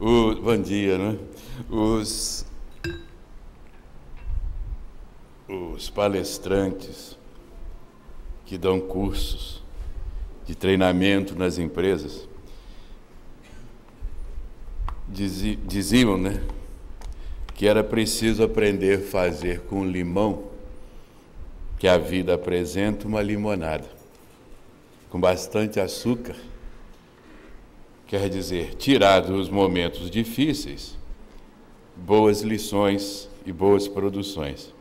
O, bom dia, né? Os, os palestrantes que dão cursos de treinamento nas empresas diziam, diziam né, que era preciso aprender a fazer com limão que a vida apresenta uma limonada com bastante açúcar quer dizer, tirar dos momentos difíceis boas lições e boas produções.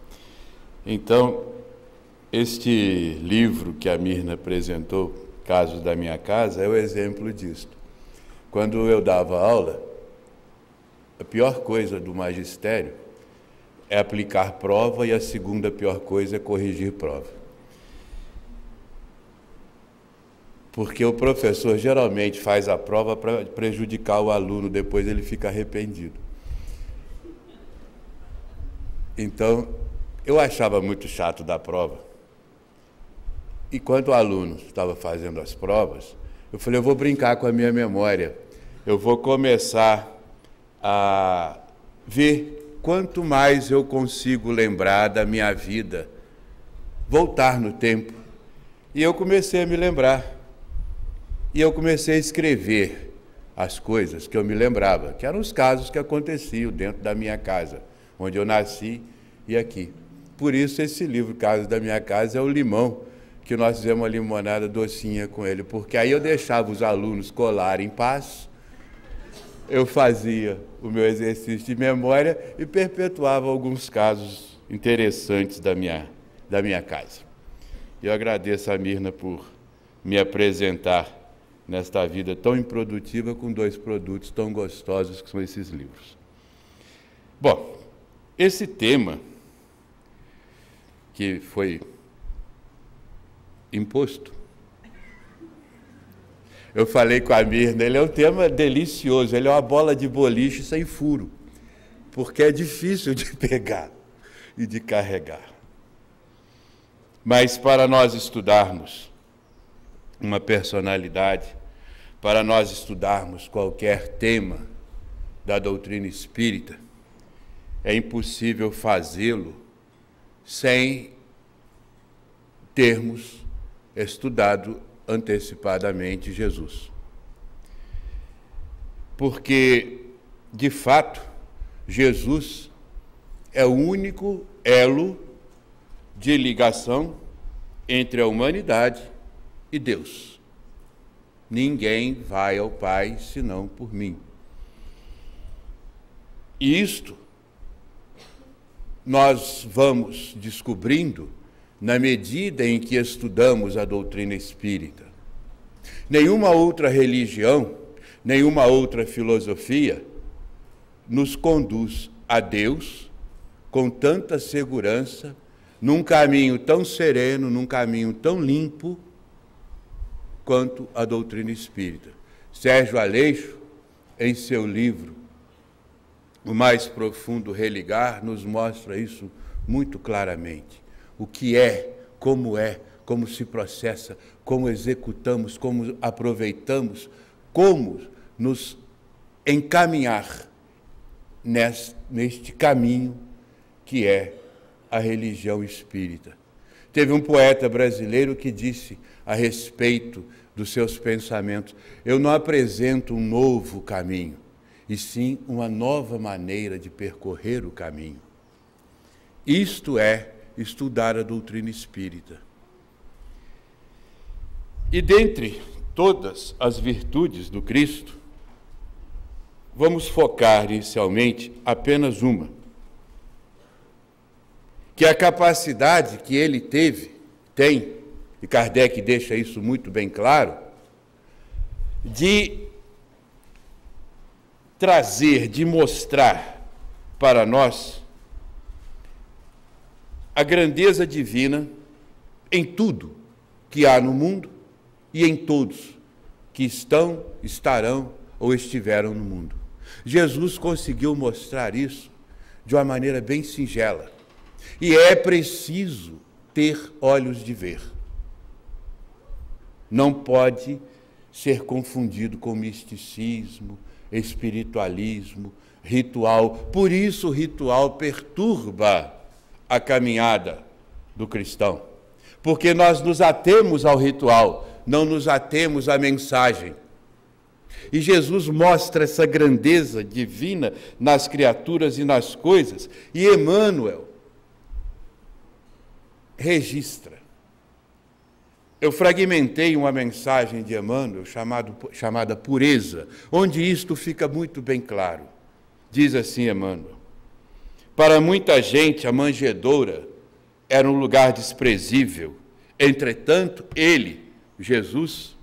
Então, este livro que a Mirna apresentou, Caso da Minha Casa, é o exemplo disto. Quando eu dava aula, a pior coisa do magistério é aplicar prova e a segunda pior coisa é corrigir prova. porque o professor geralmente faz a prova para prejudicar o aluno, depois ele fica arrependido. Então, eu achava muito chato da prova. E quando o aluno estava fazendo as provas, eu falei, eu vou brincar com a minha memória. Eu vou começar a ver quanto mais eu consigo lembrar da minha vida, voltar no tempo. E eu comecei a me lembrar. E eu comecei a escrever as coisas que eu me lembrava, que eram os casos que aconteciam dentro da minha casa, onde eu nasci e aqui. Por isso, esse livro, Casos da Minha Casa, é o limão, que nós fizemos uma limonada docinha com ele, porque aí eu deixava os alunos colarem em paz, eu fazia o meu exercício de memória e perpetuava alguns casos interessantes da minha, da minha casa. Eu agradeço a Mirna por me apresentar nesta vida tão improdutiva com dois produtos tão gostosos que são esses livros. Bom, esse tema que foi imposto. Eu falei com a Mirna, ele é um tema delicioso, ele é uma bola de boliche sem furo, porque é difícil de pegar e de carregar. Mas para nós estudarmos uma personalidade para nós estudarmos qualquer tema da doutrina espírita, é impossível fazê-lo sem termos estudado antecipadamente Jesus. Porque, de fato, Jesus é o único elo de ligação entre a humanidade e Deus. Ninguém vai ao Pai senão por mim. E isto nós vamos descobrindo na medida em que estudamos a doutrina espírita. Nenhuma outra religião, nenhuma outra filosofia nos conduz a Deus com tanta segurança, num caminho tão sereno, num caminho tão limpo quanto à doutrina espírita. Sérgio Aleixo, em seu livro O Mais Profundo Religar, nos mostra isso muito claramente. O que é, como é, como se processa, como executamos, como aproveitamos, como nos encaminhar neste caminho que é a religião espírita. Teve um poeta brasileiro que disse a respeito dos seus pensamentos. Eu não apresento um novo caminho, e sim uma nova maneira de percorrer o caminho. Isto é estudar a doutrina espírita. E dentre todas as virtudes do Cristo, vamos focar inicialmente apenas uma, que é a capacidade que ele teve, tem, e Kardec deixa isso muito bem claro, de trazer, de mostrar para nós a grandeza divina em tudo que há no mundo e em todos que estão, estarão ou estiveram no mundo. Jesus conseguiu mostrar isso de uma maneira bem singela. E é preciso ter olhos de ver não pode ser confundido com misticismo, espiritualismo, ritual. Por isso, o ritual perturba a caminhada do cristão, porque nós nos atemos ao ritual, não nos atemos à mensagem. E Jesus mostra essa grandeza divina nas criaturas e nas coisas, e Emmanuel registra eu fragmentei uma mensagem de Emmanuel chamado, chamada Pureza, onde isto fica muito bem claro. Diz assim Emmanuel: Para muita gente, a manjedoura era um lugar desprezível. Entretanto, ele, Jesus,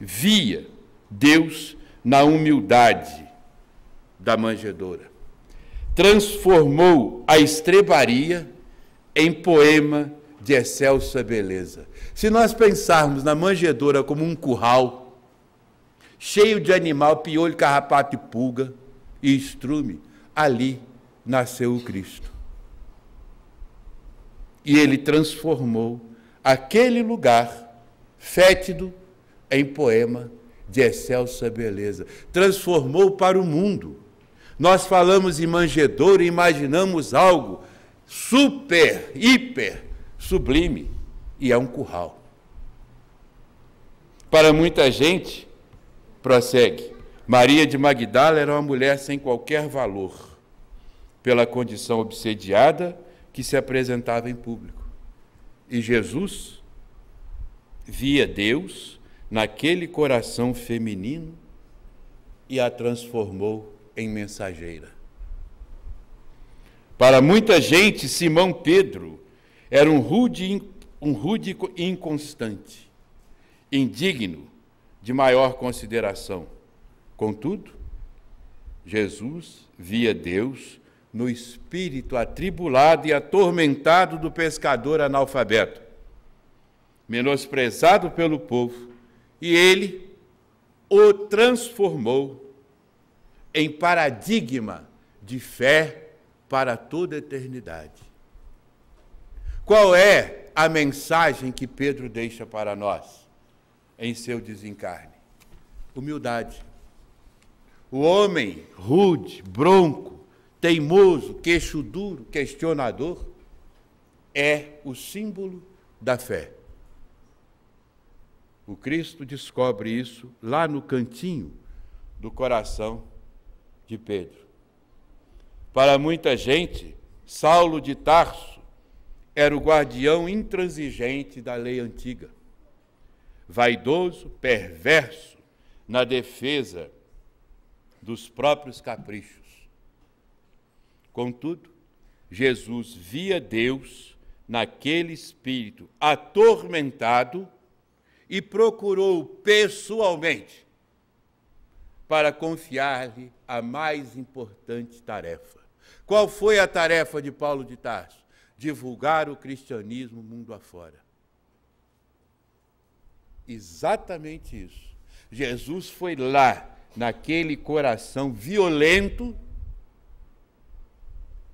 via Deus na humildade da manjedoura. Transformou a estrebaria em poema de excelsa beleza. Se nós pensarmos na manjedoura como um curral, cheio de animal, piolho, carrapato e pulga e estrume, ali nasceu o Cristo. E ele transformou aquele lugar fétido em poema de excelsa beleza. Transformou para o mundo. Nós falamos em manjedoura e imaginamos algo super, hiper sublime e é um curral. Para muita gente, prossegue, Maria de Magdala era uma mulher sem qualquer valor, pela condição obsediada que se apresentava em público. E Jesus via Deus naquele coração feminino e a transformou em mensageira. Para muita gente, Simão Pedro era um rude, um rude inconstante, indigno de maior consideração. Contudo, Jesus via Deus no espírito atribulado e atormentado do pescador analfabeto, menosprezado pelo povo, e ele o transformou em paradigma de fé para toda a eternidade. Qual é a mensagem que Pedro deixa para nós em seu desencarne? Humildade. O homem rude, bronco, teimoso, queixo duro, questionador, é o símbolo da fé. O Cristo descobre isso lá no cantinho do coração de Pedro. Para muita gente, Saulo de Tarso era o guardião intransigente da lei antiga, vaidoso, perverso na defesa dos próprios caprichos. Contudo, Jesus via Deus naquele espírito atormentado e procurou pessoalmente para confiar-lhe a mais importante tarefa. Qual foi a tarefa de Paulo de Tarso? divulgar o cristianismo mundo afora. Exatamente isso. Jesus foi lá, naquele coração violento,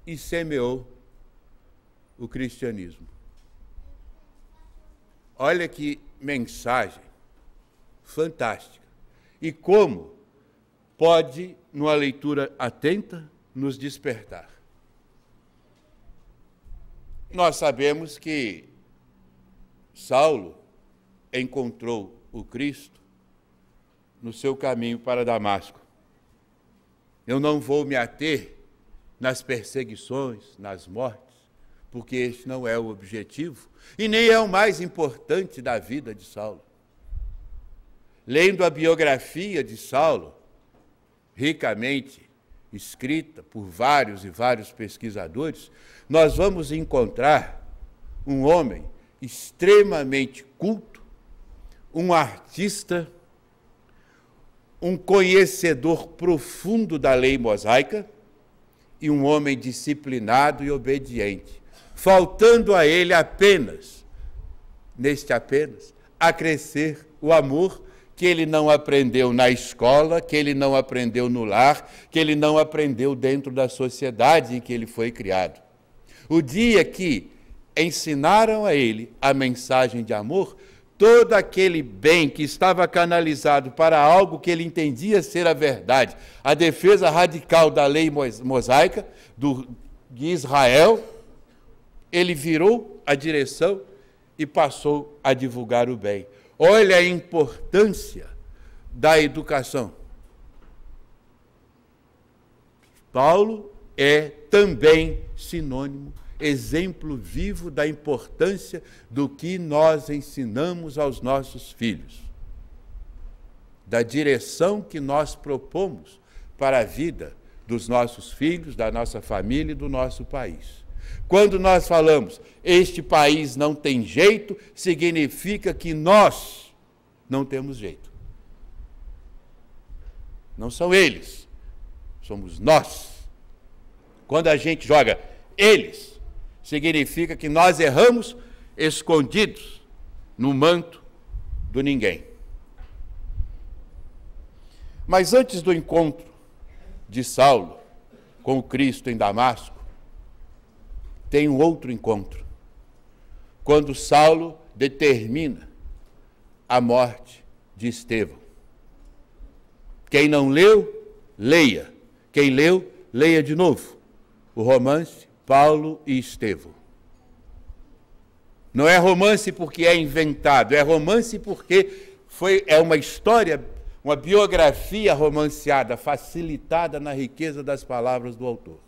e semeou o cristianismo. Olha que mensagem fantástica. E como pode, numa leitura atenta, nos despertar. Nós sabemos que Saulo encontrou o Cristo no seu caminho para Damasco. Eu não vou me ater nas perseguições, nas mortes, porque esse não é o objetivo e nem é o mais importante da vida de Saulo. Lendo a biografia de Saulo, ricamente, escrita por vários e vários pesquisadores, nós vamos encontrar um homem extremamente culto, um artista, um conhecedor profundo da lei mosaica e um homem disciplinado e obediente, faltando a ele apenas, neste apenas, acrescer o amor que ele não aprendeu na escola, que ele não aprendeu no lar, que ele não aprendeu dentro da sociedade em que ele foi criado. O dia que ensinaram a ele a mensagem de amor, todo aquele bem que estava canalizado para algo que ele entendia ser a verdade, a defesa radical da lei mosaica do, de Israel, ele virou a direção e passou a divulgar o bem. Olha a importância da educação. Paulo é também sinônimo, exemplo vivo da importância do que nós ensinamos aos nossos filhos, da direção que nós propomos para a vida dos nossos filhos, da nossa família e do nosso país. Quando nós falamos, este país não tem jeito, significa que nós não temos jeito. Não são eles, somos nós. Quando a gente joga eles, significa que nós erramos escondidos no manto do ninguém. Mas antes do encontro de Saulo com o Cristo em Damasco, tem um outro encontro, quando Saulo determina a morte de Estevão. Quem não leu, leia. Quem leu, leia de novo. O romance Paulo e Estevão. Não é romance porque é inventado, é romance porque foi, é uma história, uma biografia romanceada, facilitada na riqueza das palavras do autor.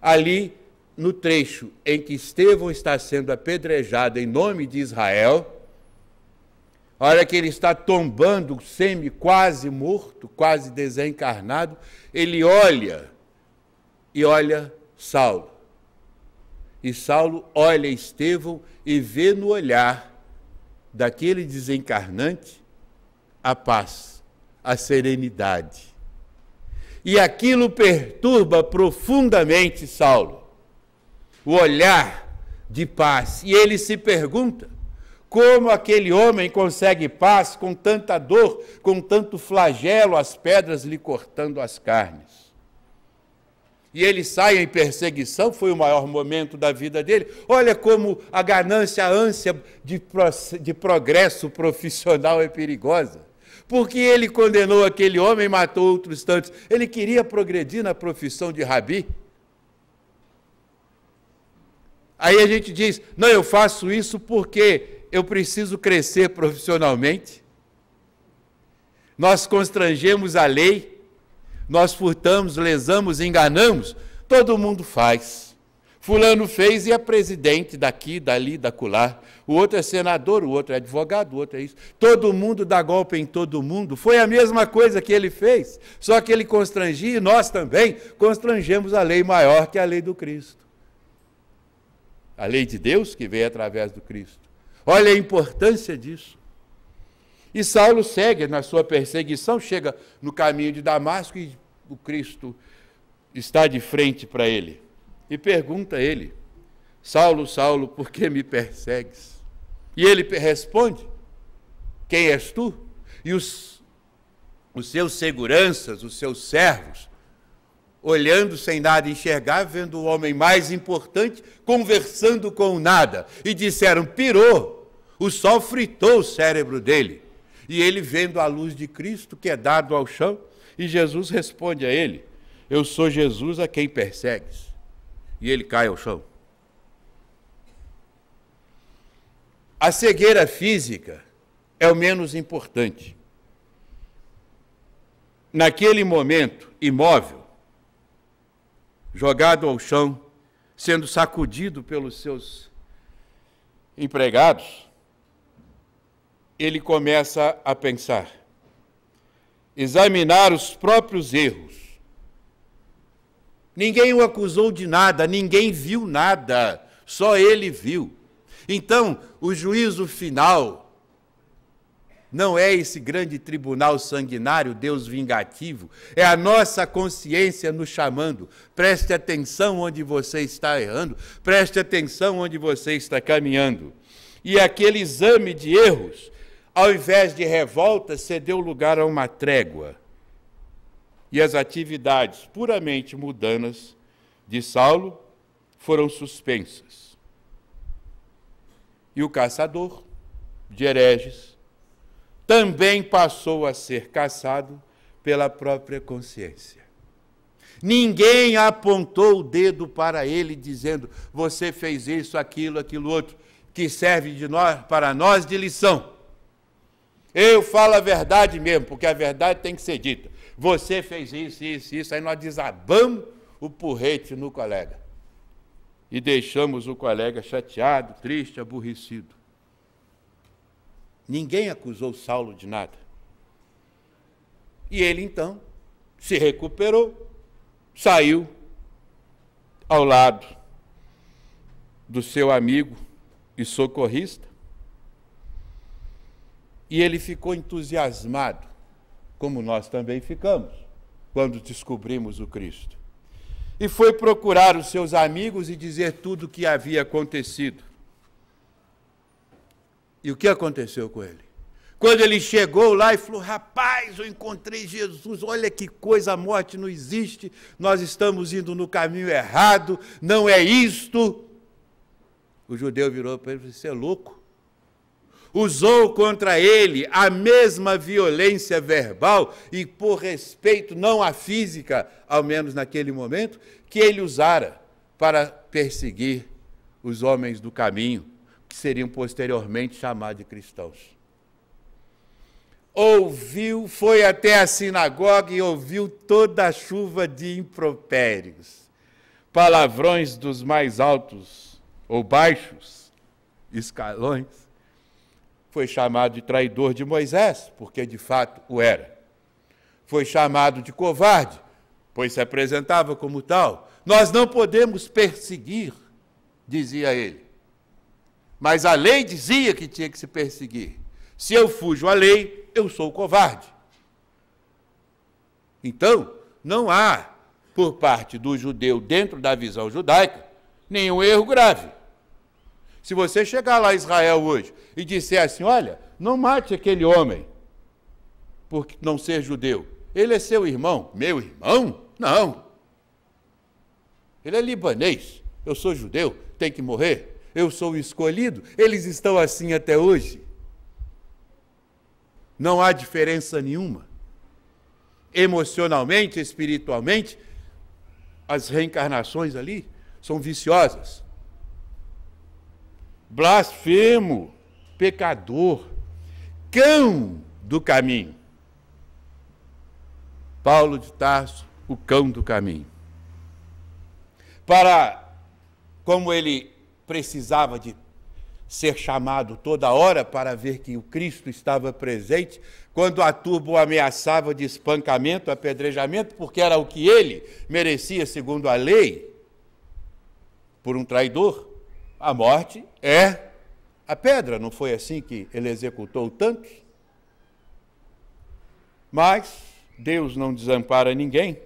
Ali no trecho em que Estevão está sendo apedrejado em nome de Israel, a hora que ele está tombando, semi quase morto, quase desencarnado, ele olha e olha Saulo. E Saulo olha Estevão e vê no olhar daquele desencarnante a paz, a serenidade. E aquilo perturba profundamente Saulo o olhar de paz. E ele se pergunta: como aquele homem consegue paz com tanta dor, com tanto flagelo, as pedras lhe cortando as carnes? E ele sai em perseguição, foi o maior momento da vida dele. Olha como a ganância, a ânsia de, de progresso profissional é perigosa porque ele condenou aquele homem e matou outros tantos. Ele queria progredir na profissão de rabi. Aí a gente diz: não, eu faço isso porque eu preciso crescer profissionalmente. Nós constrangemos a lei, nós furtamos, lesamos, enganamos. Todo mundo faz. Fulano fez e é presidente daqui, dali, dacular. O outro é senador, o outro é advogado, o outro é isso. Todo mundo dá golpe em todo mundo. Foi a mesma coisa que ele fez, só que ele constrangia e nós também constrangemos a lei maior que a lei do Cristo a lei de Deus que veio através do Cristo. Olha a importância disso. E Saulo segue na sua perseguição, chega no caminho de Damasco e o Cristo está de frente para ele e pergunta a ele: Saulo, Saulo, por que me persegues? E ele responde: Quem és tu? E os, os seus seguranças, os seus servos, olhando sem nada enxergar, vendo o homem mais importante conversando com o nada. E disseram: pirou, o sol fritou o cérebro dele. E ele, vendo a luz de Cristo que é dado ao chão, e Jesus responde a ele: Eu sou Jesus a quem persegues. E ele cai ao chão. A cegueira física é o menos importante. Naquele momento, imóvel, jogado ao chão, sendo sacudido pelos seus empregados, ele começa a pensar, examinar os próprios erros. Ninguém o acusou de nada, ninguém viu nada, só ele viu. Então, o juízo final não é esse grande tribunal sanguinário, Deus vingativo, é a nossa consciência nos chamando. Preste atenção onde você está errando, preste atenção onde você está caminhando. E aquele exame de erros, ao invés de revolta, cedeu lugar a uma trégua. E as atividades puramente mudanas de Saulo foram suspensas. E o caçador de hereges também passou a ser caçado pela própria consciência. Ninguém apontou o dedo para ele dizendo: você fez isso, aquilo, aquilo outro, que serve de nós, para nós de lição. Eu falo a verdade mesmo, porque a verdade tem que ser dita. Você fez isso, isso, isso, aí nós desabamos o porrete no colega. E deixamos o colega chateado, triste, aborrecido. Ninguém acusou Saulo de nada. E ele então se recuperou, saiu ao lado do seu amigo e socorrista, e ele ficou entusiasmado, como nós também ficamos quando descobrimos o Cristo. E foi procurar os seus amigos e dizer tudo o que havia acontecido. E o que aconteceu com ele? Quando ele chegou lá e falou: Rapaz, eu encontrei Jesus, olha que coisa, a morte não existe, nós estamos indo no caminho errado, não é isto. O judeu virou para ele e disse: Você é louco? Usou contra ele a mesma violência verbal e por respeito, não à física, ao menos naquele momento, que ele usara para perseguir os homens do caminho que seriam posteriormente chamados de cristãos. Ouviu, foi até a sinagoga e ouviu toda a chuva de impropérios, palavrões dos mais altos ou baixos escalões. Foi chamado de traidor de Moisés, porque de fato o era. Foi chamado de covarde, pois se apresentava como tal. Nós não podemos perseguir, dizia ele mas a lei dizia que tinha que se perseguir. Se eu fujo à lei, eu sou covarde. Então, não há, por parte do judeu, dentro da visão judaica, nenhum erro grave. Se você chegar lá a Israel hoje e disser assim: olha, não mate aquele homem por não ser judeu, ele é seu irmão. Meu irmão? Não. Ele é libanês, eu sou judeu, tem que morrer eu sou escolhido, eles estão assim até hoje. Não há diferença nenhuma. Emocionalmente, espiritualmente, as reencarnações ali são viciosas. Blasfemo, pecador, cão do caminho. Paulo de Tarso, o cão do caminho. Para, como ele precisava de ser chamado toda hora para ver que o Cristo estava presente, quando a turba o ameaçava de espancamento, apedrejamento, porque era o que ele merecia segundo a lei, por um traidor, a morte é a pedra. Não foi assim que ele executou tanto. Mas Deus não desampara ninguém.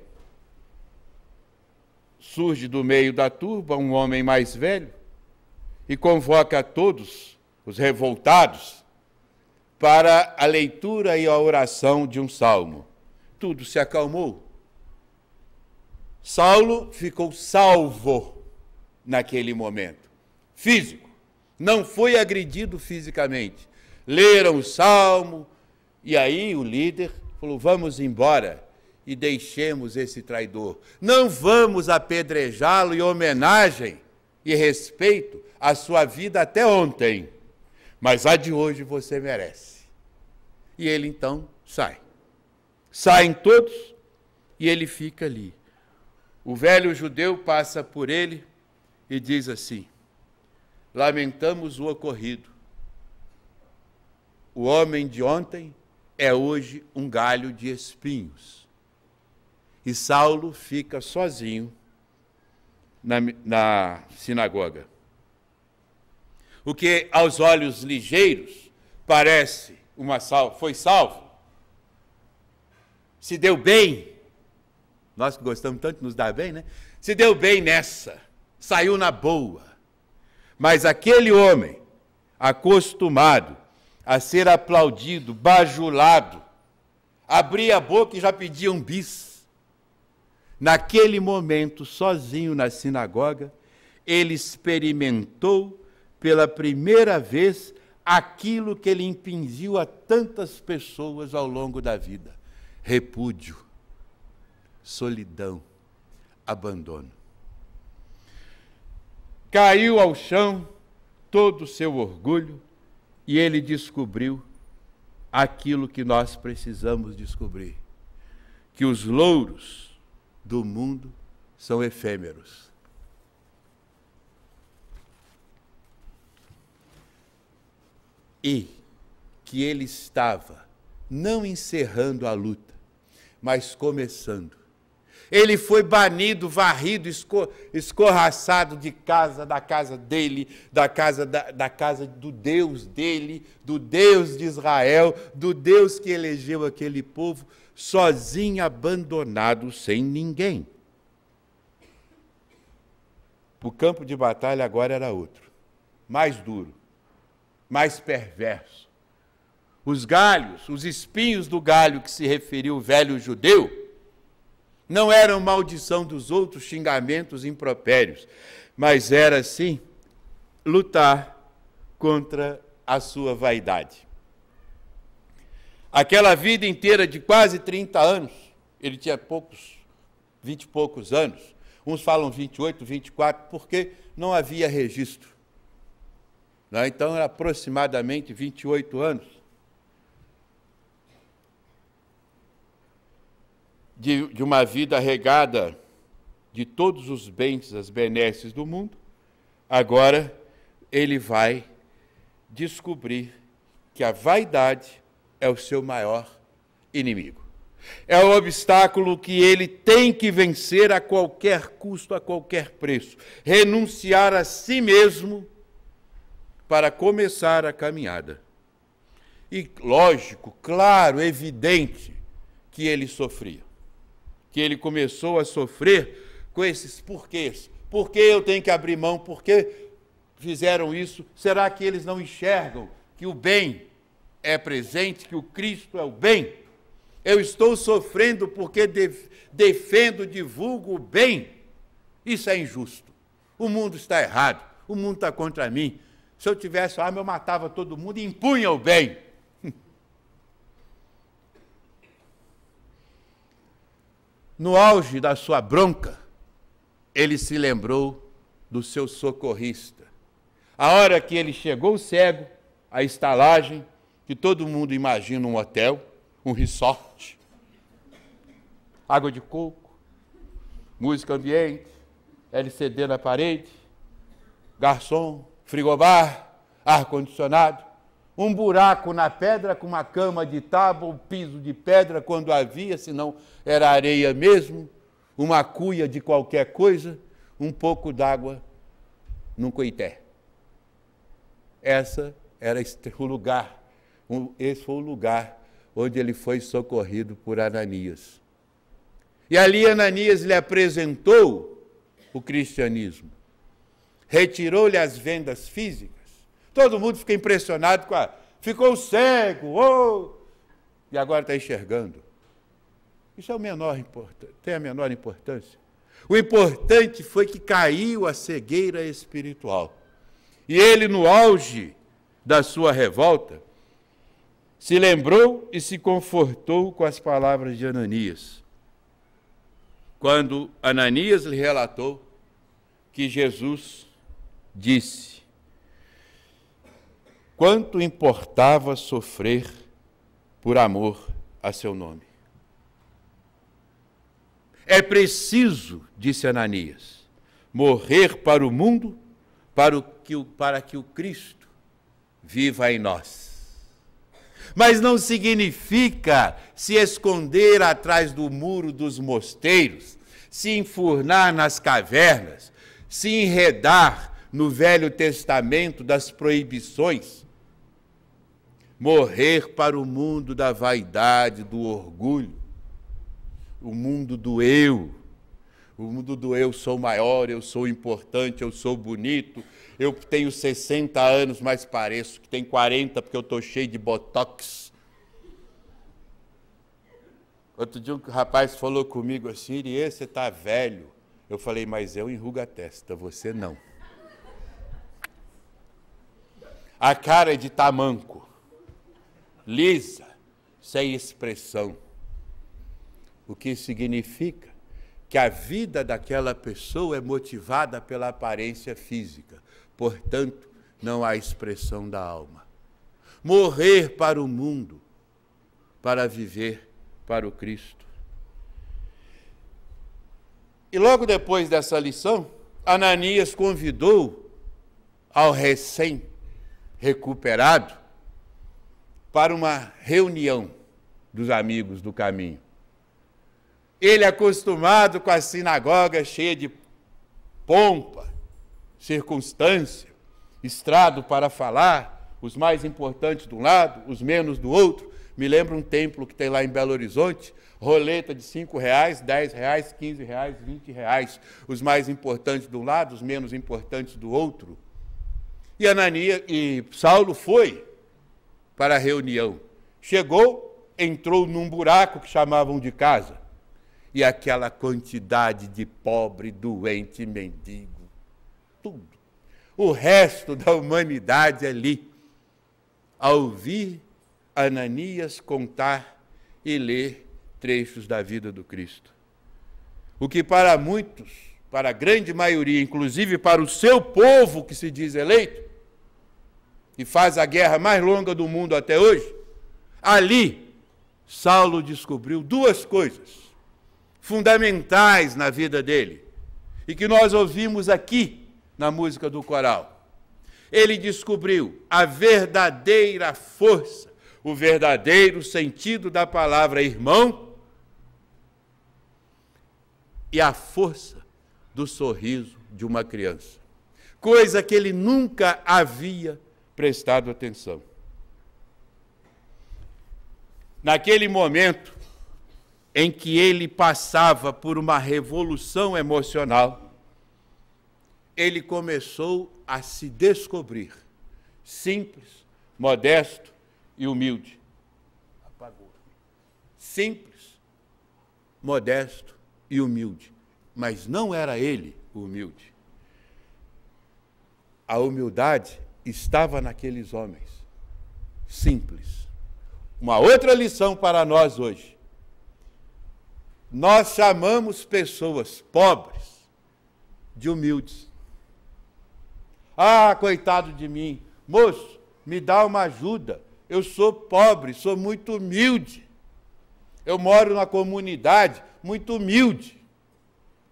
Surge do meio da turba um homem mais velho, e convoca a todos os revoltados para a leitura e a oração de um salmo. Tudo se acalmou. Saulo ficou salvo naquele momento, físico. Não foi agredido fisicamente. Leram o salmo e aí o líder falou: Vamos embora e deixemos esse traidor. Não vamos apedrejá-lo em homenagem e respeito a sua vida até ontem, mas a de hoje você merece. E ele então sai. Saem todos e ele fica ali. O velho judeu passa por ele e diz assim: Lamentamos o ocorrido. O homem de ontem é hoje um galho de espinhos. E Saulo fica sozinho na, na sinagoga. O que aos olhos ligeiros parece uma salva, foi salvo, se deu bem. Nós que gostamos tanto de nos dar bem, né? Se deu bem nessa, saiu na boa. Mas aquele homem, acostumado a ser aplaudido, bajulado, abria a boca e já pedia um bis. Naquele momento, sozinho na sinagoga, ele experimentou pela primeira vez aquilo que ele impingiu a tantas pessoas ao longo da vida: repúdio, solidão, abandono. Caiu ao chão todo o seu orgulho e ele descobriu aquilo que nós precisamos descobrir: que os louros do mundo são efêmeros. E que ele estava não encerrando a luta, mas começando. Ele foi banido, varrido, escorraçado de casa, da casa dele, da casa, da, da casa do Deus dele, do Deus de Israel, do Deus que elegeu aquele povo sozinho, abandonado, sem ninguém. O campo de batalha agora era outro, mais duro, mais perverso. Os galhos, os espinhos do galho que se referiu o velho judeu, não eram maldição dos outros, xingamentos impropérios, mas era sim lutar contra a sua vaidade. Aquela vida inteira de quase 30 anos, ele tinha poucos, 20 e poucos anos. Uns falam 28, 24, porque não havia registro. Né? Então, era aproximadamente 28 anos. De, de uma vida regada de todos os bens, as benesses do mundo, agora ele vai descobrir que a vaidade é o seu maior inimigo. É o obstáculo que ele tem que vencer a qualquer custo, a qualquer preço. Renunciar a si mesmo para começar a caminhada. E lógico, claro, evidente que ele sofria. Que ele começou a sofrer com esses porquês. Por que eu tenho que abrir mão? Por que fizeram isso? Será que eles não enxergam que o bem é presente que o Cristo é o bem. Eu estou sofrendo porque defendo, divulgo o bem. Isso é injusto. O mundo está errado. O mundo está contra mim. Se eu tivesse arma, ah, eu matava todo mundo e impunha o bem. No auge da sua bronca, ele se lembrou do seu socorrista. A hora que ele chegou cego, a estalagem, que todo mundo imagina um hotel, um resort, água de coco, música ambiente, LCD na parede, garçom, frigobar, ar-condicionado, um buraco na pedra com uma cama de tábua, um piso de pedra quando havia, senão era areia mesmo, uma cuia de qualquer coisa, um pouco d'água num coité. Essa era o lugar um, esse foi o lugar onde ele foi socorrido por Ananias. E ali Ananias lhe apresentou o cristianismo, retirou-lhe as vendas físicas. Todo mundo fica impressionado com a. Ficou cego, oh! e agora está enxergando. Isso é o menor tem a menor importância. O importante foi que caiu a cegueira espiritual. E ele, no auge da sua revolta, se lembrou e se confortou com as palavras de Ananias. Quando Ananias lhe relatou que Jesus disse: Quanto importava sofrer por amor a seu nome? É preciso, disse Ananias, morrer para o mundo para que o, para que o Cristo viva em nós mas não significa se esconder atrás do muro dos mosteiros, se enfurnar nas cavernas, se enredar no Velho Testamento das proibições, morrer para o mundo da vaidade, do orgulho, o mundo do eu o mundo do eu sou maior, eu sou importante, eu sou bonito, eu tenho 60 anos, mas pareço que tem 40 porque eu estou cheio de botox. Outro dia um rapaz falou comigo assim, Irie, você está velho. Eu falei, mas eu enrugo a testa, você não. A cara é de tamanco, tá lisa, sem expressão. O que significa? que a vida daquela pessoa é motivada pela aparência física, portanto, não há expressão da alma. Morrer para o mundo, para viver para o Cristo. E logo depois dessa lição, Ananias convidou ao recém-recuperado para uma reunião dos amigos do caminho. Ele é acostumado com a sinagoga cheia de pompa, circunstância, estrado para falar, os mais importantes de um lado, os menos do outro. Me lembra um templo que tem lá em Belo Horizonte, roleta de 5 reais, 10 reais, 15 reais, 20 reais. Os mais importantes de um lado, os menos importantes do outro. E Anania e Saulo foi para a reunião. Chegou, entrou num buraco que chamavam de casa e aquela quantidade de pobre, doente, mendigo. Tudo. O resto da humanidade ali. Ao ouvir Ananias contar e ler trechos da vida do Cristo. O que para muitos, para a grande maioria, inclusive para o seu povo que se diz eleito, e faz a guerra mais longa do mundo até hoje, ali Saulo descobriu duas coisas fundamentais na vida dele e que nós ouvimos aqui na música do coral. Ele descobriu a verdadeira força, o verdadeiro sentido da palavra irmão e a força do sorriso de uma criança, coisa que ele nunca havia prestado atenção. Naquele momento, em que ele passava por uma revolução emocional, ele começou a se descobrir simples, modesto e humilde. Apagou. Simples, modesto e humilde. Mas não era ele o humilde. A humildade estava naqueles homens. Simples. Uma outra lição para nós hoje nós chamamos pessoas pobres de humildes. Ah, coitado de mim, moço, me dá uma ajuda. Eu sou pobre, sou muito humilde. Eu moro numa comunidade muito humilde.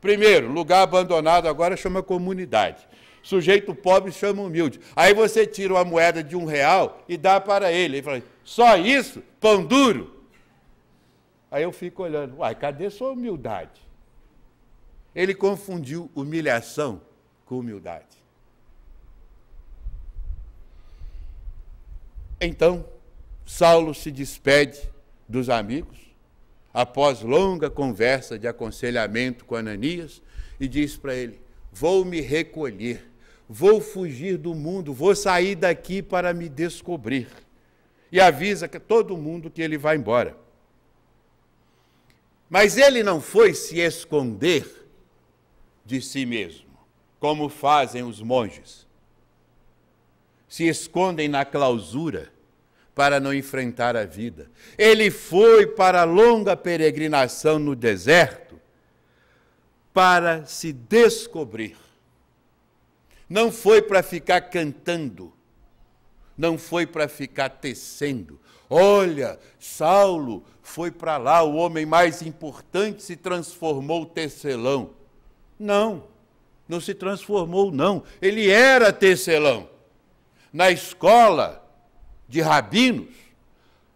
Primeiro, lugar abandonado agora chama comunidade. Sujeito pobre chama humilde. Aí você tira uma moeda de um real e dá para ele. Ele fala: só isso? Pão duro? Aí eu fico olhando, uai, cadê sua humildade? Ele confundiu humilhação com humildade. Então, Saulo se despede dos amigos, após longa conversa de aconselhamento com Ananias, e diz para ele: Vou me recolher, vou fugir do mundo, vou sair daqui para me descobrir. E avisa todo mundo que ele vai embora. Mas ele não foi se esconder de si mesmo, como fazem os monges. Se escondem na clausura para não enfrentar a vida. Ele foi para a longa peregrinação no deserto para se descobrir. Não foi para ficar cantando não foi para ficar tecendo. Olha, Saulo foi para lá, o homem mais importante se transformou tecelão. Não, não se transformou, não. Ele era tecelão. Na escola de rabinos,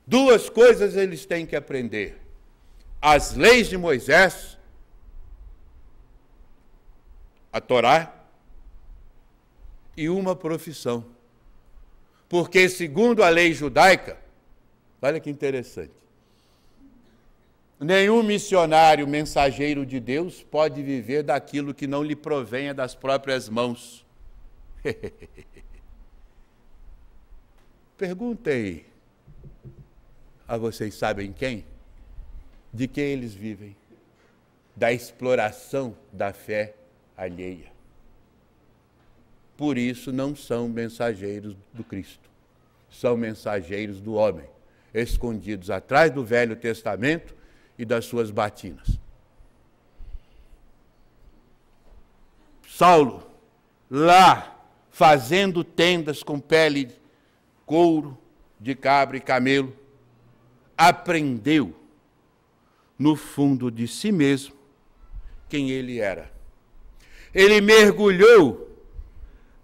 duas coisas eles têm que aprender: as leis de Moisés, a Torá, e uma profissão. Porque, segundo a lei judaica, olha que interessante, nenhum missionário, mensageiro de Deus, pode viver daquilo que não lhe provenha das próprias mãos. Perguntem a ah, vocês sabem quem? De que eles vivem? Da exploração da fé alheia. Por isso não são mensageiros do Cristo. São mensageiros do homem, escondidos atrás do Velho Testamento e das suas batinas. Saulo, lá, fazendo tendas com pele, couro de cabra e camelo, aprendeu no fundo de si mesmo quem ele era. Ele mergulhou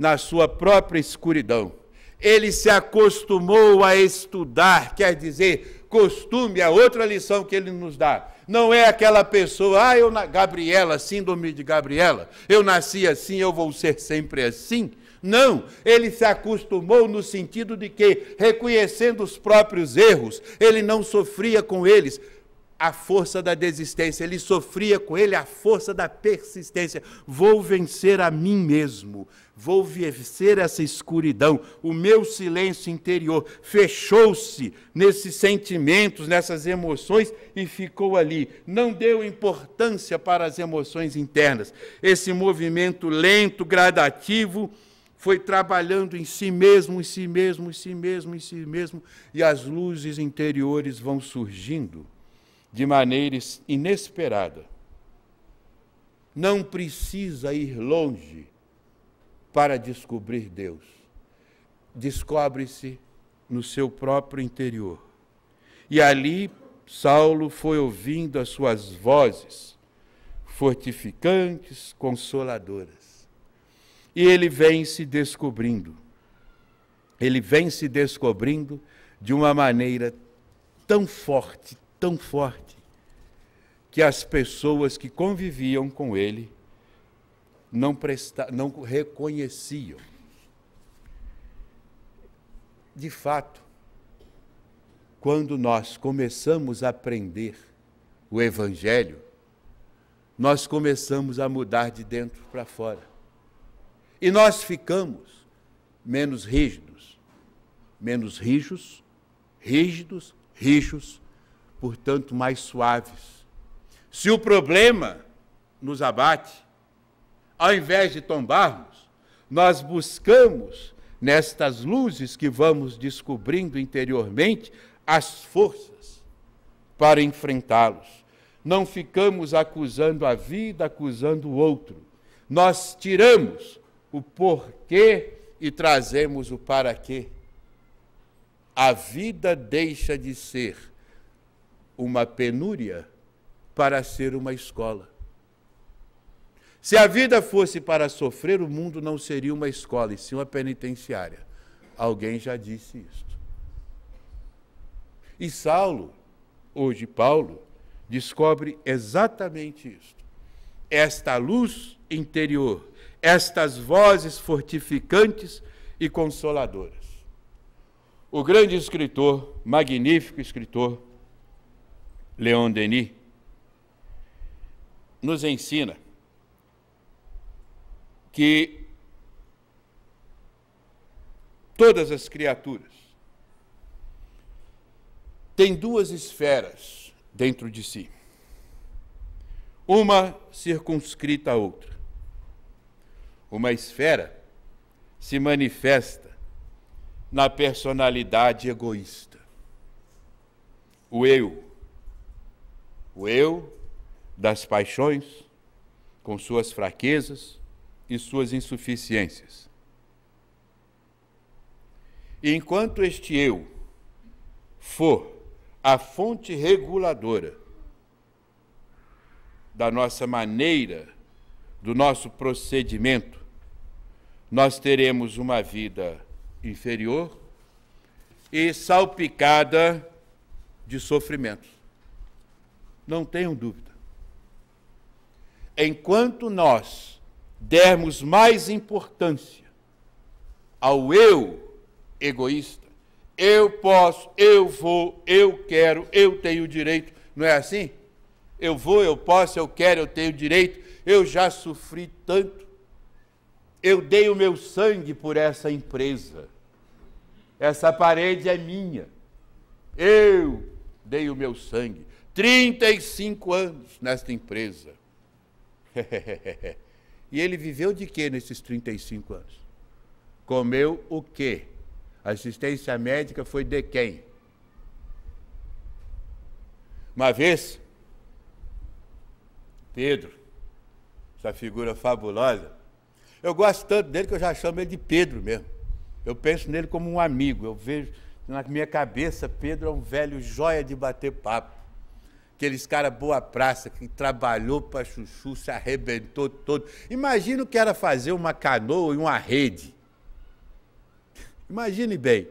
na sua própria escuridão. Ele se acostumou a estudar, quer dizer, costume, é outra lição que ele nos dá. Não é aquela pessoa, ah, eu, na... Gabriela, síndrome de Gabriela, eu nasci assim, eu vou ser sempre assim. Não, ele se acostumou no sentido de que, reconhecendo os próprios erros, ele não sofria com eles, a força da desistência, ele sofria com ele a força da persistência. Vou vencer a mim mesmo, vou vencer essa escuridão. O meu silêncio interior fechou-se nesses sentimentos, nessas emoções e ficou ali. Não deu importância para as emoções internas. Esse movimento lento, gradativo, foi trabalhando em si mesmo, em si mesmo, em si mesmo, em si mesmo, e as luzes interiores vão surgindo de maneira inesperada. Não precisa ir longe para descobrir Deus. Descobre-se no seu próprio interior. E ali Saulo foi ouvindo as suas vozes, fortificantes, consoladoras. E ele vem se descobrindo. Ele vem se descobrindo de uma maneira tão forte, tão forte que as pessoas que conviviam com ele não, presta, não reconheciam. De fato, quando nós começamos a aprender o Evangelho, nós começamos a mudar de dentro para fora. E nós ficamos menos rígidos, menos rijos, rígidos, rijos, portanto, mais suaves. Se o problema nos abate, ao invés de tombarmos, nós buscamos nestas luzes que vamos descobrindo interiormente as forças para enfrentá-los. Não ficamos acusando a vida, acusando o outro. Nós tiramos o porquê e trazemos o para quê. A vida deixa de ser uma penúria para ser uma escola. Se a vida fosse para sofrer, o mundo não seria uma escola, e sim uma penitenciária. Alguém já disse isto. E Saulo, hoje Paulo, descobre exatamente isto. Esta luz interior, estas vozes fortificantes e consoladoras. O grande escritor, magnífico escritor, Leon Denis, nos ensina que todas as criaturas têm duas esferas dentro de si, uma circunscrita à outra. Uma esfera se manifesta na personalidade egoísta, o eu o eu das paixões, com suas fraquezas e suas insuficiências. E enquanto este eu for a fonte reguladora da nossa maneira, do nosso procedimento, nós teremos uma vida inferior e salpicada de sofrimentos. Não tenham dúvida. Enquanto nós dermos mais importância ao eu egoísta, eu posso, eu vou, eu quero, eu tenho direito, não é assim? Eu vou, eu posso, eu quero, eu tenho direito, eu já sofri tanto, eu dei o meu sangue por essa empresa, essa parede é minha, eu dei o meu sangue, 35 anos nesta empresa. e ele viveu de quê nesses 35 anos? Comeu o quê? assistência médica foi de quem? Uma vez, Pedro, essa figura fabulosa, eu gosto tanto dele que eu já chamo ele de Pedro mesmo. Eu penso nele como um amigo. Eu vejo na minha cabeça, Pedro é um velho joia de bater papo. Aqueles caras boa praça, que trabalhou para chuchu, se arrebentou todo. Imagina o que era fazer uma canoa e uma rede. Imagine bem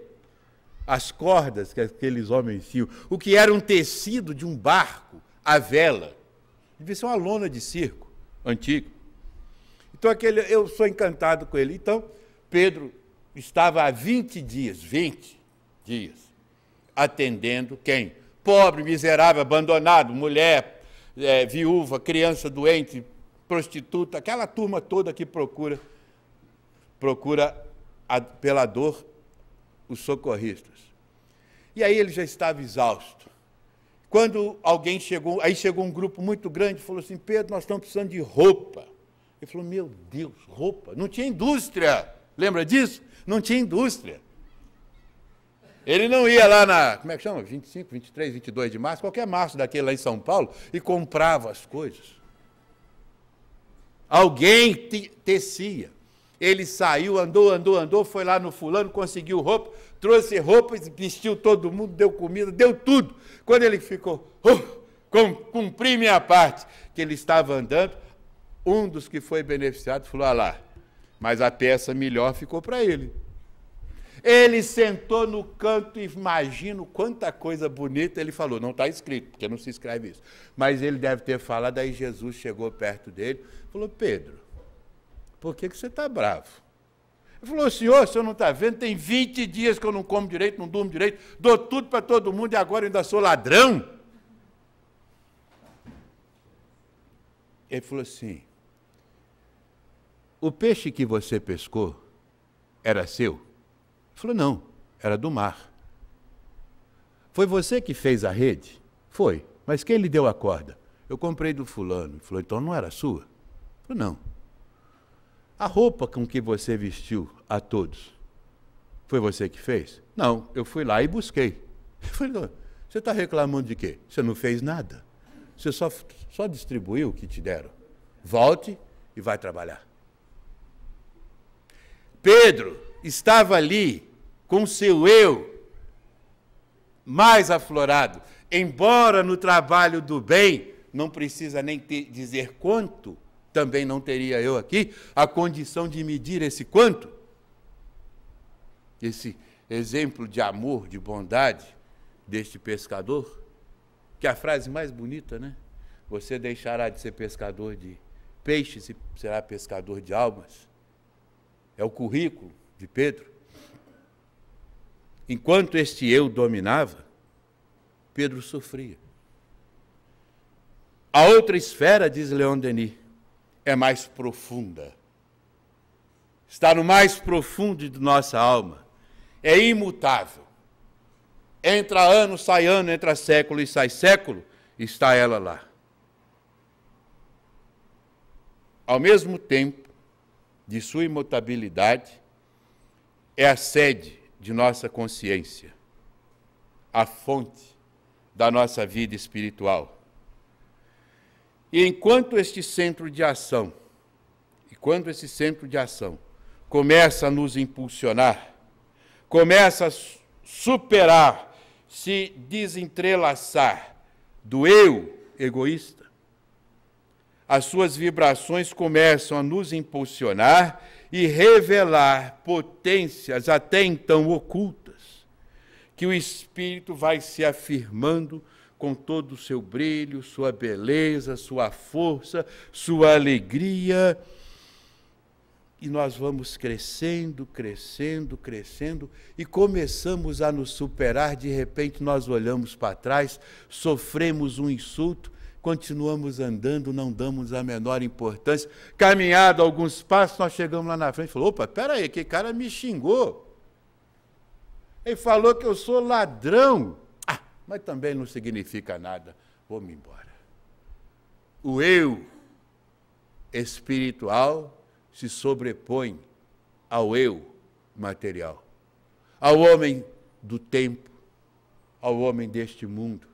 as cordas que aqueles homens tinham, o que era um tecido de um barco, a vela. Devia ser uma lona de circo antigo. Então aquele, eu sou encantado com ele. Então, Pedro estava há 20 dias, 20 dias, atendendo quem? pobre, miserável, abandonado, mulher, é, viúva, criança doente, prostituta, aquela turma toda que procura, procura a, pela dor os socorristas. E aí ele já estava exausto. Quando alguém chegou, aí chegou um grupo muito grande e falou assim: Pedro, nós estamos precisando de roupa. Ele falou: Meu Deus, roupa. Não tinha indústria. Lembra disso? Não tinha indústria. Ele não ia lá na, como é que chama? 25, 23, 22 de março, qualquer março daquele lá em São Paulo, e comprava as coisas. Alguém te, tecia. Ele saiu, andou, andou, andou, foi lá no fulano, conseguiu roupa, trouxe roupa, vestiu todo mundo, deu comida, deu tudo. Quando ele ficou, oh, cumpri minha parte, que ele estava andando, um dos que foi beneficiado falou: ah lá, mas a peça melhor ficou para ele. Ele sentou no canto, imagino quanta coisa bonita ele falou. Não está escrito, porque não se escreve isso. Mas ele deve ter falado, aí Jesus chegou perto dele falou: Pedro, por que, que você está bravo? Ele falou: Senhor, o senhor não está vendo? Tem 20 dias que eu não como direito, não durmo direito, dou tudo para todo mundo e agora ainda sou ladrão. Ele falou assim: O peixe que você pescou era seu? Falou, não, era do mar. Foi você que fez a rede? Foi. Mas quem lhe deu a corda? Eu comprei do fulano. Ele falou, então não era sua? Falou, não. A roupa com que você vestiu a todos, foi você que fez? Não, eu fui lá e busquei. Ele falou: você está reclamando de quê? Você não fez nada. Você só, só distribuiu o que te deram. Volte e vai trabalhar. Pedro estava ali com seu eu mais aflorado, embora no trabalho do bem não precisa nem dizer quanto, também não teria eu aqui a condição de medir esse quanto. Esse exemplo de amor, de bondade deste pescador, que é a frase mais bonita, né? Você deixará de ser pescador de peixes e será pescador de almas. É o currículo de Pedro. Enquanto este eu dominava, Pedro sofria. A outra esfera, diz Leon Denis, é mais profunda. Está no mais profundo de nossa alma. É imutável. Entra ano, sai ano, entra século e sai século, está ela lá. Ao mesmo tempo de sua imutabilidade, é a sede de nossa consciência, a fonte da nossa vida espiritual. E enquanto este centro de ação, e quando esse centro de ação começa a nos impulsionar, começa a superar, se desentrelaçar do eu egoísta, as suas vibrações começam a nos impulsionar e revelar potências até então ocultas, que o Espírito vai se afirmando com todo o seu brilho, sua beleza, sua força, sua alegria. E nós vamos crescendo, crescendo, crescendo e começamos a nos superar. De repente, nós olhamos para trás, sofremos um insulto continuamos andando, não damos a menor importância. Caminhado alguns passos, nós chegamos lá na frente e falou: opa, peraí, que cara me xingou. Ele falou que eu sou ladrão. Ah, mas também não significa nada. Vou-me embora. O eu espiritual se sobrepõe ao eu material, ao homem do tempo, ao homem deste mundo,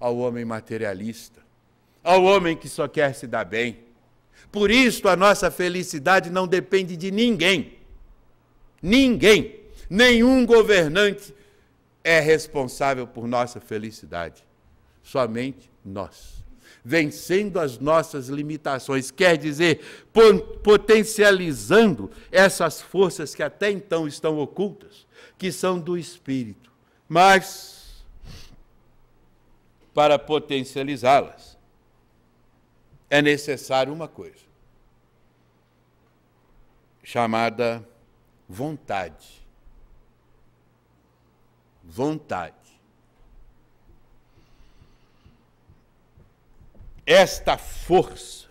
ao homem materialista ao homem que só quer se dar bem. Por isso a nossa felicidade não depende de ninguém. Ninguém, nenhum governante é responsável por nossa felicidade. Somente nós. Vencendo as nossas limitações, quer dizer, potencializando essas forças que até então estão ocultas, que são do espírito. Mas, para potencializá-las, é necessário uma coisa, chamada vontade. Vontade. Esta força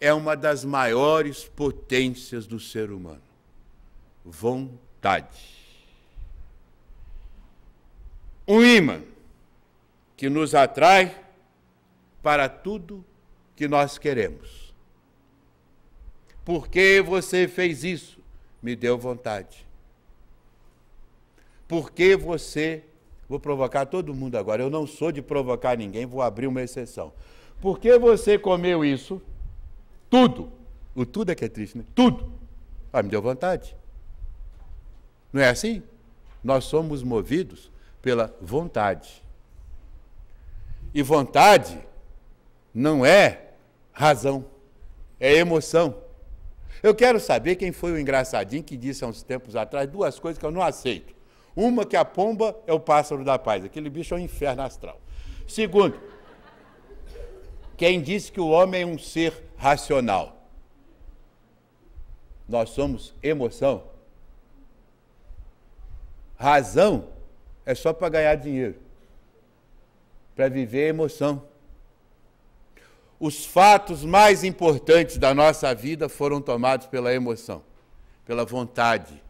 é uma das maiores potências do ser humano. Vontade. Um imã que nos atrai para tudo que nós queremos. Por que você fez isso? Me deu vontade. Por que você. Vou provocar todo mundo agora, eu não sou de provocar ninguém, vou abrir uma exceção. Por que você comeu isso? Tudo. O tudo é que é triste, né? Tudo. Ah, me deu vontade. Não é assim? Nós somos movidos pela vontade. E vontade não é razão, é emoção. Eu quero saber quem foi o engraçadinho que disse há uns tempos atrás duas coisas que eu não aceito. Uma, que a pomba é o pássaro da paz, aquele bicho é um inferno astral. Segundo, quem disse que o homem é um ser racional? Nós somos emoção. Razão é só para ganhar dinheiro, para viver emoção os fatos mais importantes da nossa vida foram tomados pela emoção, pela vontade.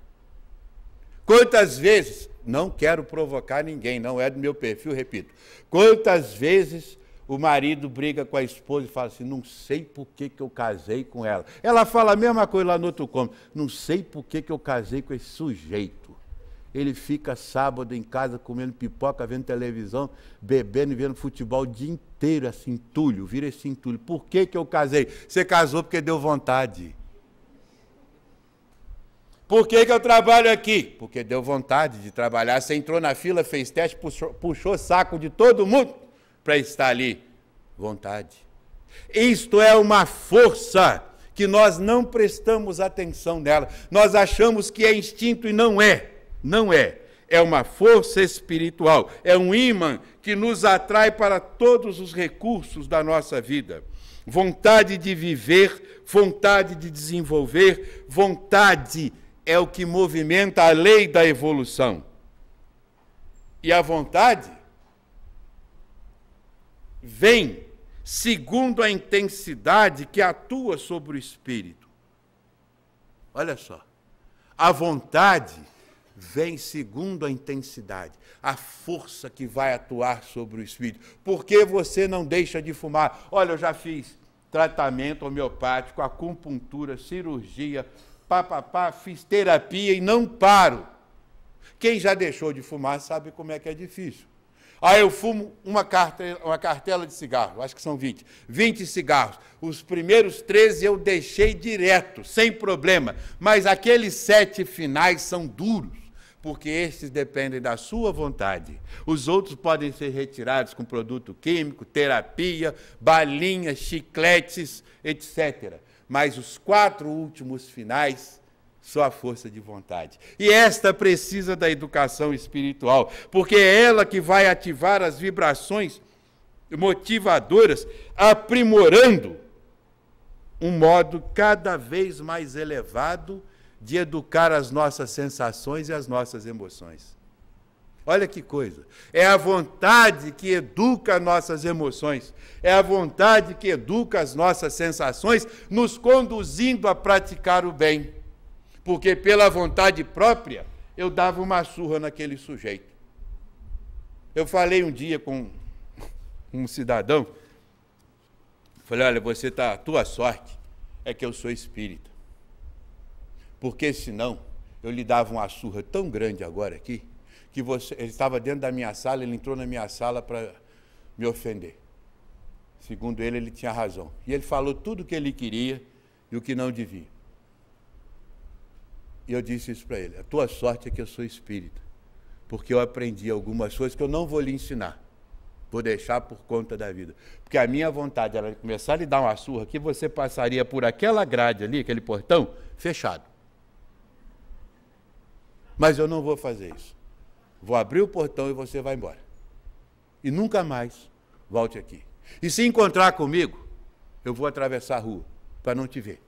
Quantas vezes, não quero provocar ninguém, não é do meu perfil, repito. Quantas vezes o marido briga com a esposa e fala assim: não sei por que, que eu casei com ela. Ela fala a mesma coisa lá no outro cômodo: não sei por que, que eu casei com esse sujeito ele fica sábado em casa comendo pipoca, vendo televisão, bebendo e vendo futebol o dia inteiro, assim, entulho, vira esse entulho. Por que, que eu casei? Você casou porque deu vontade. Por que, que eu trabalho aqui? Porque deu vontade de trabalhar. Você entrou na fila, fez teste, puxou, puxou saco de todo mundo para estar ali. Vontade. Isto é uma força que nós não prestamos atenção nela. Nós achamos que é instinto e não é. Não é. É uma força espiritual, é um imã que nos atrai para todos os recursos da nossa vida. Vontade de viver, vontade de desenvolver, vontade é o que movimenta a lei da evolução. E a vontade vem segundo a intensidade que atua sobre o espírito. Olha só. A vontade vem segundo a intensidade, a força que vai atuar sobre o espírito. Por que você não deixa de fumar? Olha, eu já fiz tratamento homeopático, acupuntura, cirurgia, papapá, fiz terapia e não paro. Quem já deixou de fumar sabe como é que é difícil. Aí ah, eu fumo uma cartela, uma cartela de cigarro, acho que são 20. 20 cigarros. Os primeiros 13 eu deixei direto, sem problema. Mas aqueles sete finais são duros porque estes dependem da sua vontade. Os outros podem ser retirados com produto químico, terapia, balinhas, chicletes, etc. Mas os quatro últimos finais, só a força de vontade. E esta precisa da educação espiritual, porque é ela que vai ativar as vibrações motivadoras, aprimorando um modo cada vez mais elevado de educar as nossas sensações e as nossas emoções. Olha que coisa. É a vontade que educa nossas emoções, é a vontade que educa as nossas sensações, nos conduzindo a praticar o bem. Porque pela vontade própria, eu dava uma surra naquele sujeito. Eu falei um dia com um cidadão, falei: "Olha, você tá a tua sorte é que eu sou espírita porque senão eu lhe dava uma surra tão grande agora aqui, que você, ele estava dentro da minha sala, ele entrou na minha sala para me ofender. Segundo ele, ele tinha razão. E ele falou tudo o que ele queria e o que não devia. E eu disse isso para ele: a tua sorte é que eu sou espírita, porque eu aprendi algumas coisas que eu não vou lhe ensinar. Vou deixar por conta da vida. Porque a minha vontade era começar a lhe dar uma surra que você passaria por aquela grade ali, aquele portão, fechado. Mas eu não vou fazer isso. Vou abrir o portão e você vai embora. E nunca mais volte aqui. E se encontrar comigo, eu vou atravessar a rua para não te ver.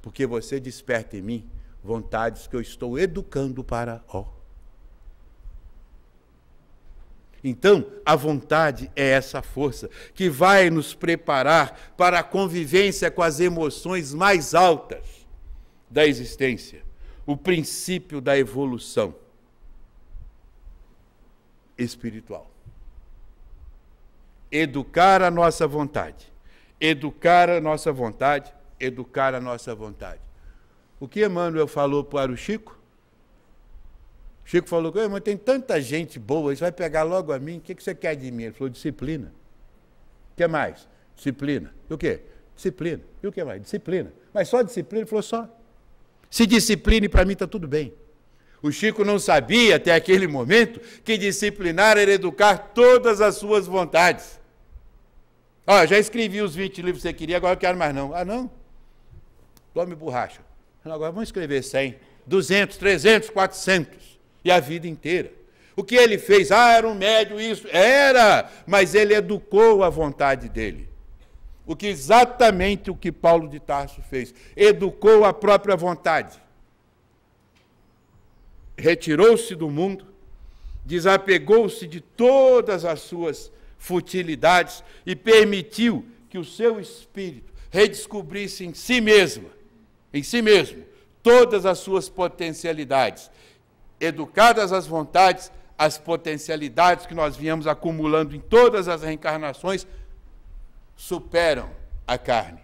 Porque você desperta em mim vontades que eu estou educando para ó. Então, a vontade é essa força que vai nos preparar para a convivência com as emoções mais altas da existência o princípio da evolução espiritual. Educar a nossa vontade. Educar a nossa vontade, educar a nossa vontade. O que Emmanuel falou para o Chico? O Chico falou, mas tem tanta gente boa, isso vai pegar logo a mim, o que você quer de mim? Ele falou, disciplina. O que mais? Disciplina. E o quê? Disciplina. E o que mais? Disciplina. Mas só disciplina? Ele falou, só. Se discipline, para mim está tudo bem. O Chico não sabia até aquele momento que disciplinar era educar todas as suas vontades. Olha, já escrevi os 20 livros que você queria, agora eu quero mais não. Ah, não? Tome borracha. Agora vamos escrever 100, 200, 300, 400. E a vida inteira. O que ele fez? Ah, era um médio isso. Era, mas ele educou a vontade dele. O que exatamente o que Paulo de Tarso fez, educou a própria vontade. Retirou-se do mundo, desapegou-se de todas as suas futilidades e permitiu que o seu espírito redescobrisse em si mesmo, em si mesmo, todas as suas potencialidades. Educadas as vontades, as potencialidades que nós viemos acumulando em todas as reencarnações, superam a carne,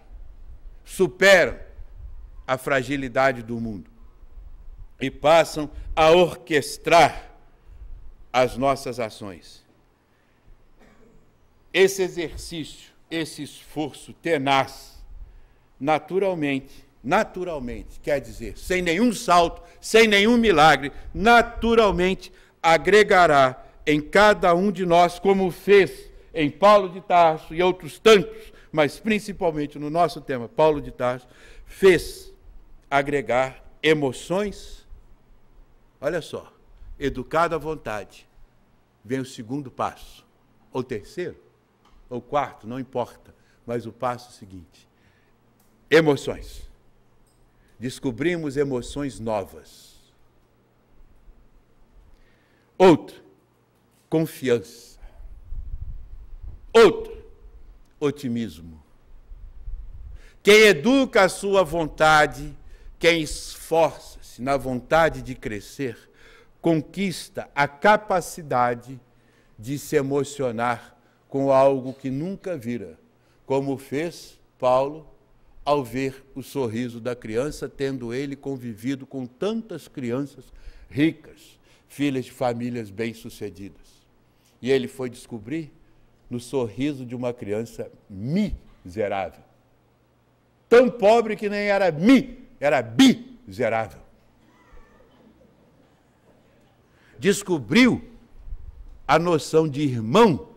superam a fragilidade do mundo e passam a orquestrar as nossas ações. Esse exercício, esse esforço tenaz, naturalmente, naturalmente, quer dizer, sem nenhum salto, sem nenhum milagre, naturalmente agregará em cada um de nós, como fez em Paulo de Tarso e outros tantos, mas principalmente no nosso tema, Paulo de Tarso, fez agregar emoções. Olha só, educado à vontade. Vem o segundo passo, ou terceiro, ou quarto, não importa, mas o passo seguinte: emoções. Descobrimos emoções novas. Outro, confiança. Outro, otimismo. Quem educa a sua vontade, quem esforça-se na vontade de crescer, conquista a capacidade de se emocionar com algo que nunca vira, como fez Paulo ao ver o sorriso da criança, tendo ele convivido com tantas crianças ricas, filhas de famílias bem-sucedidas. E ele foi descobrir no sorriso de uma criança miserável. Tão pobre que nem era mi, era miserável. Descobriu a noção de irmão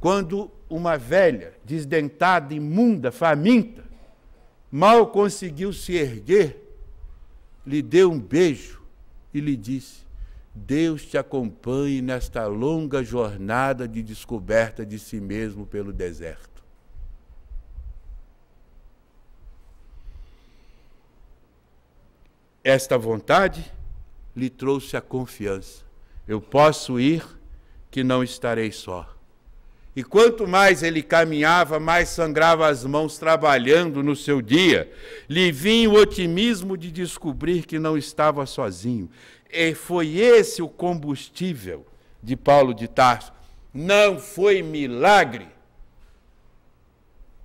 quando uma velha, desdentada, imunda, faminta, mal conseguiu se erguer, lhe deu um beijo e lhe disse: Deus te acompanhe nesta longa jornada de descoberta de si mesmo pelo deserto. Esta vontade lhe trouxe a confiança. Eu posso ir, que não estarei só. E quanto mais ele caminhava, mais sangrava as mãos trabalhando no seu dia. Lhe vinha o otimismo de descobrir que não estava sozinho. E foi esse o combustível de Paulo de Tarso. Não foi milagre.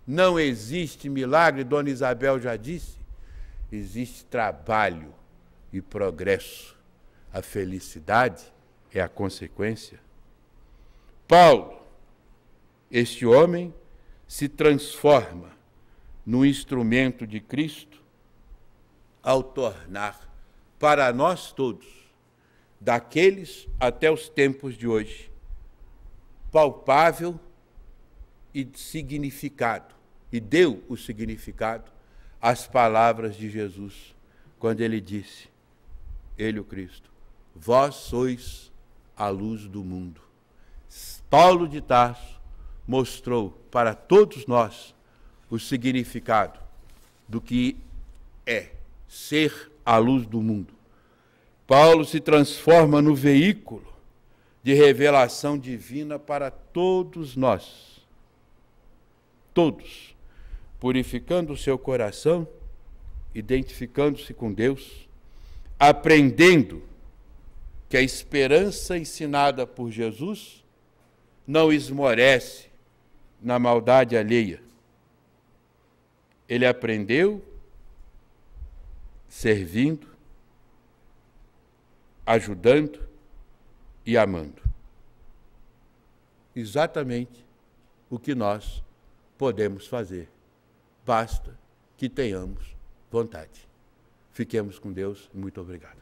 Não existe milagre, Dona Isabel já disse. Existe trabalho e progresso. A felicidade é a consequência. Paulo, este homem, se transforma no instrumento de Cristo ao tornar para nós todos daqueles até os tempos de hoje, palpável e significado, e deu o significado às palavras de Jesus, quando ele disse, ele o Cristo, vós sois a luz do mundo. Paulo de Tarso mostrou para todos nós o significado do que é ser a luz do mundo. Paulo se transforma no veículo de revelação divina para todos nós. Todos. Purificando o seu coração, identificando-se com Deus, aprendendo que a esperança ensinada por Jesus não esmorece na maldade alheia. Ele aprendeu servindo ajudando e amando. Exatamente o que nós podemos fazer. Basta que tenhamos vontade. Fiquemos com Deus. Muito obrigado.